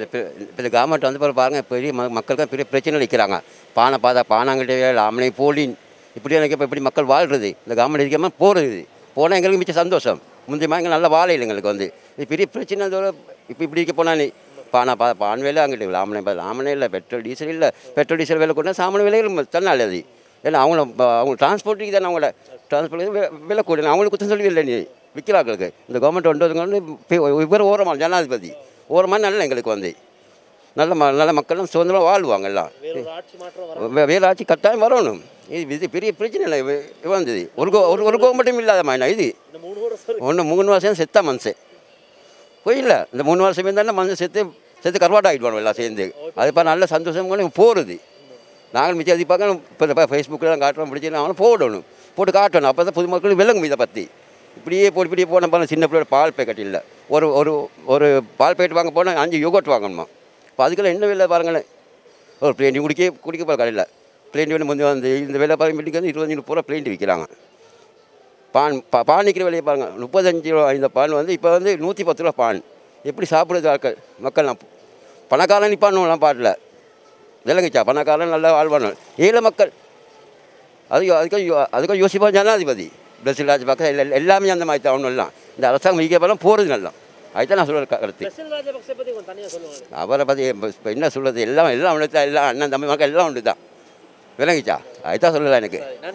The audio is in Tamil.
இப்போ கவர்மெண்ட் வந்து பிறகு பாருங்கள் பெரிய ம மக்களுக்கு பெரிய பிரச்சனை நிற்கிறாங்க பானை பாதா பானாங்கிட்ட அம்மனை போலின் இப்படி எனக்கு இப்போ இப்படி மக்கள் வாழ்கிறது இந்த கவர்மெண்ட் இருக்காமல் போகிறது போனால் எங்களுக்கு மிச்சம் சந்தோஷம் முந்தையமாக எங்கள் நல்லா வாழையில் எங்களுக்கு வந்து இது பெரிய பிரச்சனை அதோட இப்போ இப்படி இருக்க போனாலே பானா பாதா பான் வேலை அங்கிட்டு ஆமனை பாதை ஆமனை இல்லை பெட்ரோல் டீசல் இல்லை பெட்ரோல் டீசல் விலை கூட சாமான விலைகள் தன்னால் அது ஏன்னா அவங்கள அவங்க டிரான்ஸ்போர்ட்டுக்கு தானே அவங்கள டிரான்ஸ்போர்ட் விலை கூட அவங்களுக்கு குற்றம் சொல்லி இல்லை நீ விற்கிறாங்களுக்கு இந்த கவர்மெண்ட் ஒன்று விவரம் ஓரமாக ஜனாதிபதி மாதிரி நல்ல எங்களுக்கு வந்து நல்ல ம நல்ல மக்களும் சுதந்திரமாக வாழ்வாங்க எல்லாம் வேலாட்சி கட்டாயம் வரணும் இது இது பெரிய பிரச்சனை இல்லை வந்தது ஒரு கோ ஒரு ஒரு மட்டும் இல்லாத மாதிரி இது ஒன்று மூணு வருஷம் செத்தா மனுஷன் போயில்ல இந்த மூணு வருஷம் இருந்தால் மனுஷன் செத்து செத்து கருவாட்டாகிடுவாங்க எல்லாம் சேர்ந்து அதுப்பா நல்ல சந்தோஷம் கூட போகிறது நாங்கள் மிச்சம் பார்க்கணும் இப்போ ஃபேஸ்புக்கில் காட்டுறோம் பிடிச்சி அவங்களும் போடணும் போட்டு காட்டணும் அப்போ தான் பொதுமக்களுக்கு விளங்கும் இதை பற்றி இப்படியே போட்டு இப்படியே போன பாருங்க சின்ன பிள்ளையோட பால் பேக்கெட் இல்லை ஒரு ஒரு ஒரு பால் பேக்கெட் வாங்க போனால் அஞ்சு யோகோட் வாங்கணுமா இப்போ அதுக்கெல்லாம் என்ன வேலை பாருங்களேன் ஒரு பிளேண்டி குடிக்க குடிக்க போகிற கடையில் பிளேண்டி வேணும் முந்தைய வந்து இந்த வேலை பாருங்க வீட்டுக்கு வந்து இருபத்தஞ்சு முப்பது ரூபா பிளேண்டி விற்கிறாங்க பான் பா பான் விற்கிற விலையை பாருங்கள் முப்பத்தஞ்சு ரூபா இந்த பான் வந்து இப்போ வந்து நூற்றி பத்து ரூபா பான் எப்படி சாப்பிட்றது ஆட்கள் மக்கள் நான் பணக்காரன் நிற்பானுலாம் பாட்டில் விலங்குச்சா பணக்காரன் நல்லா வாழ்வானு ஏழை மக்கள் அது அதுக்கும் அதுக்கும் யோசிப்பா ஜனாதிபதி பிரசில்ராஜ் பக்கம் எல்லாமே அந்த மாதிரி தான் ஒன்றும் இல்லை இந்த அரசாங்கம் ஈகே பலம் போகிறது நல்லா அதுதான் நான் சொல்கிறேன் கருத்து அவரை பற்றி இப்போ என்ன சொல்கிறது எல்லாம் எல்லாம் ஒன்று தான் எல்லாம் அண்ணன் தம்பி மக்கள் எல்லாம் ஒன்று தான் விளங்கிச்சா அதுதான் சொல்லலாம் எனக்கு